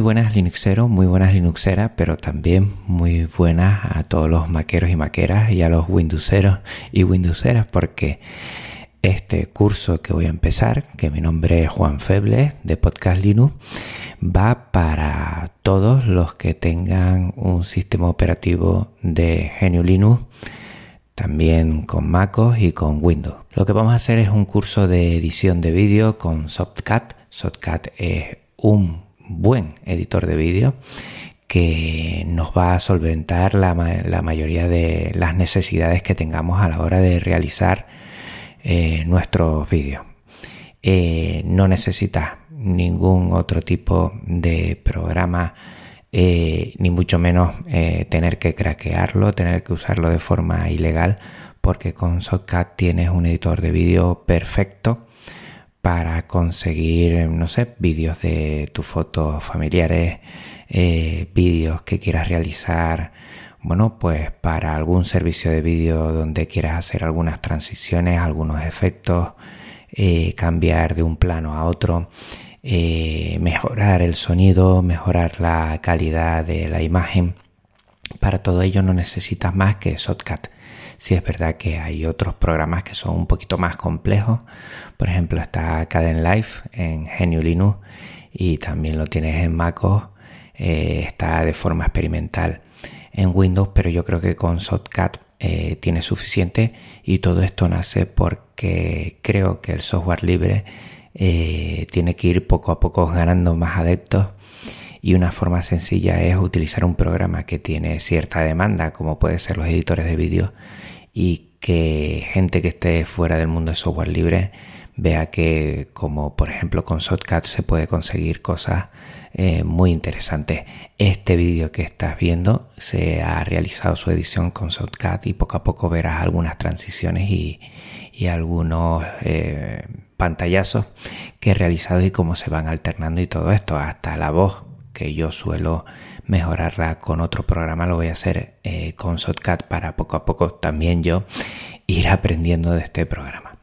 buenas Linuxeros, muy buenas Linuxeras, pero también muy buenas a todos los maqueros y maqueras y a los Windowseros y Windowseras porque este curso que voy a empezar, que mi nombre es Juan Feble de Podcast Linux, va para todos los que tengan un sistema operativo de Genio Linux, también con MacOS y con Windows. Lo que vamos a hacer es un curso de edición de vídeo con Softcat. Softcat es un buen editor de vídeo que nos va a solventar la, mayoría de las necesidades que tengamos a la hora de realizar eh, nuestros vídeos. Eh, no necesitas ningún otro tipo de programa, eh, ni mucho menos tener que craquearlo, tener que usarlo de forma ilegal, porque con Softcat tienes un editor de vídeo perfecto para conseguir, no sé, vídeos de tus fotos familiares, eh, vídeos que quieras realizar, bueno, pues para algún servicio de vídeo donde quieras hacer algunas transiciones, algunos efectos, eh, cambiar de un plano a otro, eh, mejorar el sonido, mejorar la calidad de la imagen. Para todo ello no necesitas más que Shotcut si es verdad que hay otros programas que son un poquito más complejos. Por ejemplo, está Cadence Life en Genio Linux y también lo tienes en MacOS. Eh, está de forma experimental en Windows, pero yo creo que con Softcat eh, tiene suficiente y todo esto nace porque creo que el software libre eh, tiene que ir poco a poco ganando más adeptos y una forma sencilla es utilizar un programa que tiene cierta demanda, como puede ser los editores de vídeo, y que gente que esté fuera del mundo de software libre vea que, como por ejemplo con Shotcut, se puede conseguir cosas eh, muy interesantes. Este vídeo que estás viendo se ha realizado su edición con Shotcut y poco a poco verás algunas transiciones y, algunos eh, pantallazos que he realizado y cómo se van alternando y todo esto, hasta la voz que yo suelo mejorarla con otro programa, lo voy a hacer eh, con Shotcut para poco a poco también yo ir aprendiendo de este programa.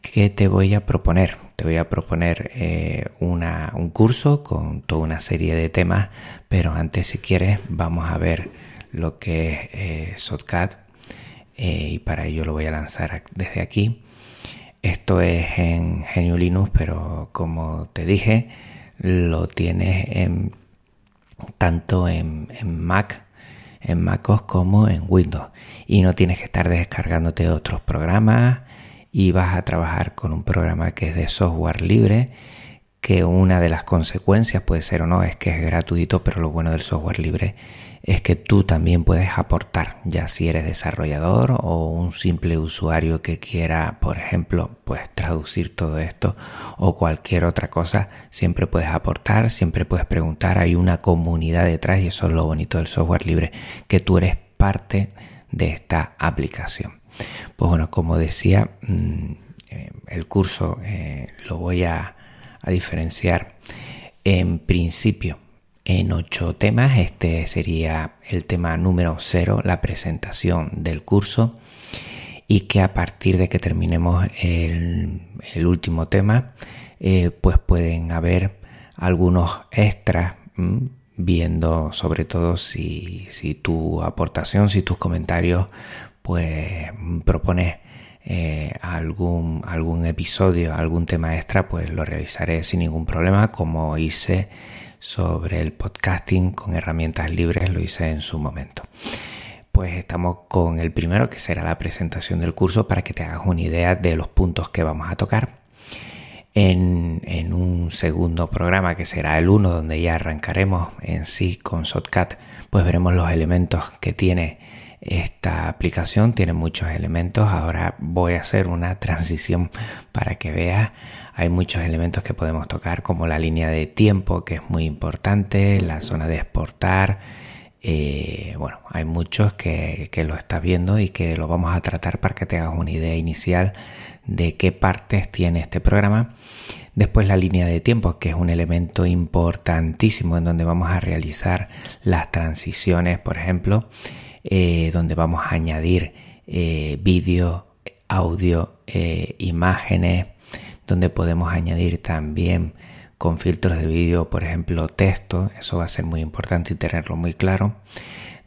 ¿Qué te voy a proponer? Te voy a proponer eh, un curso con toda una serie de temas, pero antes si quieres vamos a ver lo que es eh, eh y para ello lo voy a lanzar desde aquí. Esto es en Genio Linux, pero como te dije, lo tienes en, tanto en, en Mac en MacOS como en Windows. Y no tienes que estar descargándote otros programas y vas a trabajar con un programa que es de software libre, que una de las consecuencias puede ser o no es que es gratuito, pero lo bueno del software libre es que tú también puedes aportar, ya si eres desarrollador o un simple usuario que quiera, por ejemplo, pues traducir todo esto o cualquier otra cosa, siempre puedes aportar, siempre puedes preguntar, hay una comunidad detrás y eso es lo bonito del software libre, que tú eres parte de esta aplicación. Pues bueno, como decía, mm, eh, el curso eh, lo voy a diferenciar en principio en ocho temas. Este sería el tema número cero, la presentación del curso. Y que a partir de que terminemos el, último tema, eh, pues pueden haber algunos extras, viendo sobre todo si, tu aportación, si tus comentarios, pues propones eh, algún, algún episodio, algún tema extra, pues lo realizaré sin ningún problema, como hice sobre el podcasting con herramientas libres, lo hice en su momento. Pues estamos con el primero, que será la presentación del curso, para que te hagas una idea de los puntos que vamos a tocar. En, un segundo programa, que será el 1, donde ya arrancaremos en sí con SOTCAT, pues veremos los elementos que tiene esta aplicación tiene muchos elementos. Ahora voy a hacer una transición para que veas. Hay muchos elementos que podemos tocar como la línea de tiempo que es muy importante, la zona de exportar. Eh, bueno, hay muchos que, que lo estás viendo y que lo vamos a tratar para que te hagas una idea inicial de qué partes tiene este programa. Después la línea de tiempo, que es un elemento importantísimo en donde vamos a realizar las transiciones, por ejemplo. Eh, donde vamos a añadir eh, vídeo, audio, eh, imágenes, donde podemos añadir también con filtros de vídeo, por ejemplo, texto, eso va a ser muy importante y tenerlo muy claro.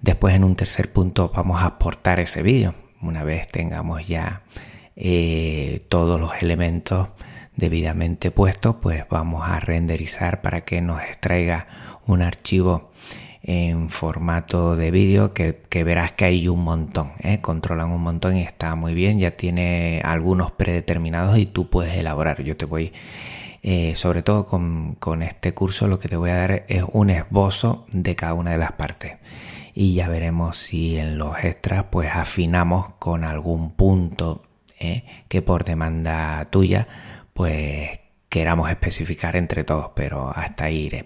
Después en un tercer punto vamos a exportar ese vídeo, una vez tengamos ya todos los elementos debidamente puestos, pues vamos a renderizar para que nos extraiga un archivo en formato de vídeo que, verás que hay un montón, ¿eh? controlan un montón y está muy bien, ya tiene algunos predeterminados y tú puedes elaborar. Yo te voy, eh, sobre todo con, este curso, lo que te voy a dar es un esbozo de cada una de las partes. Y ya veremos si en los extras pues afinamos con algún punto ¿eh? que por demanda tuya pues queramos especificar entre todos, pero hasta ahí iré.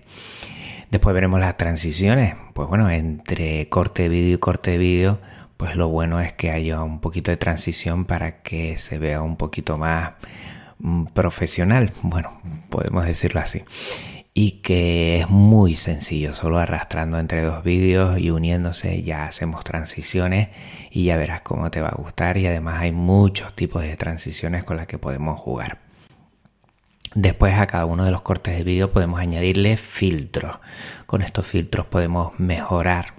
Después veremos las transiciones. Pues bueno, entre corte de vídeo y corte de vídeo, pues lo bueno es que haya un poquito de transición para que se vea un poquito más mm, profesional. Bueno, podemos decirlo así. Y que es muy sencillo, solo arrastrando entre dos vídeos y uniéndose ya hacemos transiciones y ya verás cómo te va a gustar y además hay muchos tipos de transiciones con las que podemos jugar. Después a cada uno de los cortes de vídeo podemos añadirle filtros. Con estos filtros podemos mejorar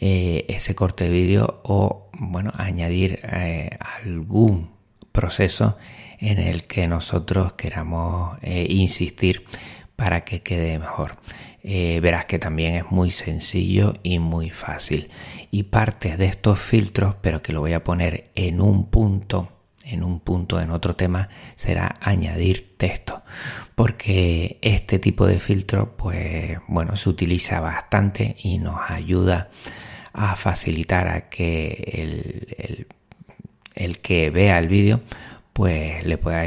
eh, ese corte de vídeo o bueno, añadir eh, algún proceso en el que nosotros queramos eh, insistir para que quede mejor. verás que también es muy sencillo y muy fácil. Y partes de estos filtros, pero que lo voy a poner en un punto en un punto, en otro tema, será añadir texto, porque este tipo de filtro, pues bueno, se utiliza bastante y nos ayuda a facilitar a que el, el, que vea el vídeo, pues le pueda,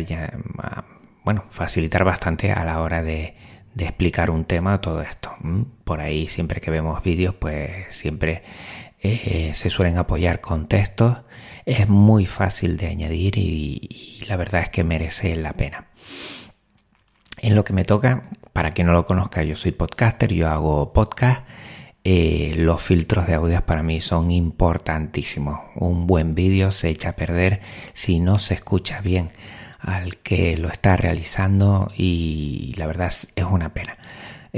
bueno, facilitar bastante a la hora de, de explicar un tema, todo esto. ¿Mm? Por ahí siempre que vemos vídeos, pues siempre eh, se suelen apoyar con textos, es muy fácil de añadir y, la verdad es que merece la pena. En lo que me toca, para quien no lo conozca, yo soy podcaster, yo hago podcast. Eh, los filtros de audios para mí son importantísimos. Un buen vídeo se echa a perder si no se escucha bien al que lo está realizando y la verdad es una pena.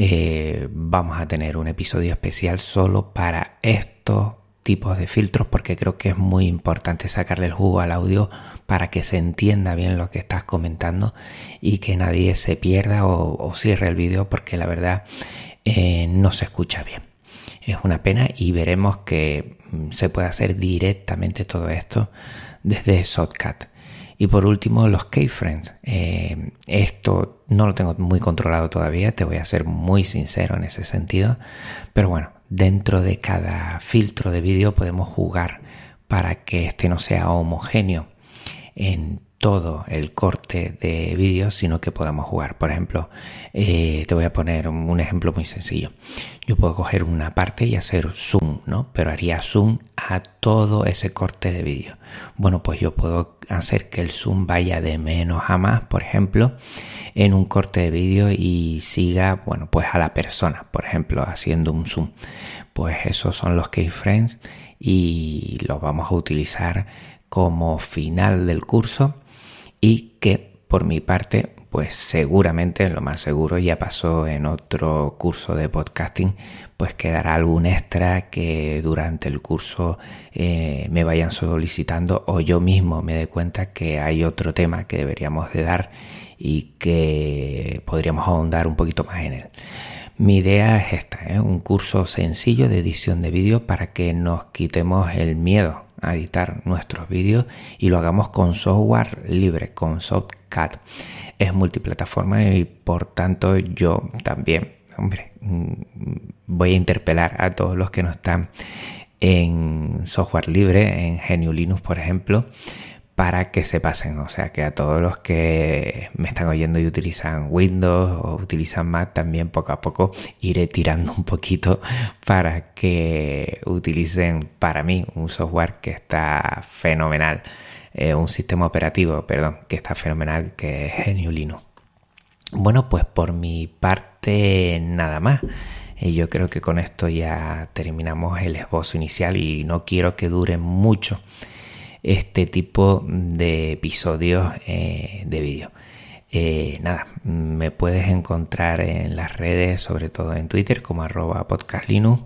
Eh, vamos a tener un episodio especial solo para estos tipos de filtros porque creo que es muy importante sacarle el jugo al audio para que se entienda bien lo que estás comentando y que nadie se pierda o, cierre el vídeo porque la verdad eh, no se escucha bien. Es una pena y veremos que mm, se puede hacer directamente todo esto desde Shotcut. Y por último, los keyframes. friends eh, esto no lo tengo muy controlado todavía, te voy a ser muy sincero en ese sentido. Pero bueno, dentro de cada filtro de vídeo podemos jugar para que este no sea homogéneo en todo el corte de vídeo sino que podamos jugar. Por ejemplo, eh, te voy a poner un, ejemplo muy sencillo. Yo puedo coger una parte y hacer zoom, ¿no? Pero haría zoom a todo ese corte de vídeo. Bueno, pues yo puedo hacer que el zoom vaya de menos a más, por ejemplo, en un corte de vídeo y siga, bueno, pues a la persona, por ejemplo, haciendo un zoom. Pues esos son los keyframes y los vamos a utilizar como final del curso y que por mi parte pues seguramente lo más seguro ya pasó en otro curso de podcasting pues quedará algún extra que durante el curso eh, me vayan solicitando o yo mismo me dé cuenta que hay otro tema que deberíamos de dar y que podríamos ahondar un poquito más en él. Mi idea es esta, ¿eh? un curso sencillo de edición de vídeo para que nos quitemos el miedo a editar nuestros vídeos y lo hagamos con software libre, con Softcat. Es multiplataforma y por tanto yo también, hombre, mm, voy a interpelar a todos los que no están en software libre, en GNU Linux por ejemplo, para que se pasen. O sea que a todos los que me están oyendo y utilizan Windows o utilizan Mac, también poco a poco iré tirando un poquito para que utilicen para mí un software que está fenomenal. Eh, un sistema operativo, perdón, que está fenomenal, que es Genio Linux. Bueno, pues por mi parte nada más. Eh, yo creo que con esto ya terminamos el esbozo inicial y no quiero que dure mucho este tipo de episodios eh, de vídeo. Eh, nada, me puedes encontrar en las redes, sobre todo en Twitter, como arroba podcastlinux.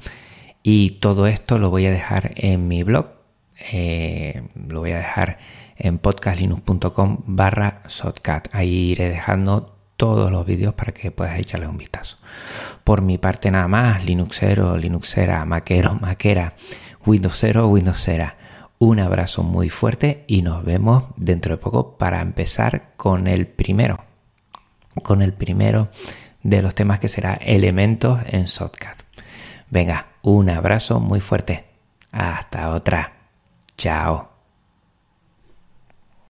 Y todo esto lo voy a dejar en mi blog. Eh, lo voy a dejar en podcastlinux.com barra sotcat. Ahí iré dejando todos los vídeos para que puedas echarle un vistazo. Por mi parte nada más, Linuxero, Linuxera, Maquero, Maquera, Windowsero, Windowsera un abrazo muy fuerte y nos vemos dentro de poco para empezar con el primero, con el primero de los temas que será elementos en Shotcut. Venga, un abrazo muy fuerte. Hasta otra. Chao.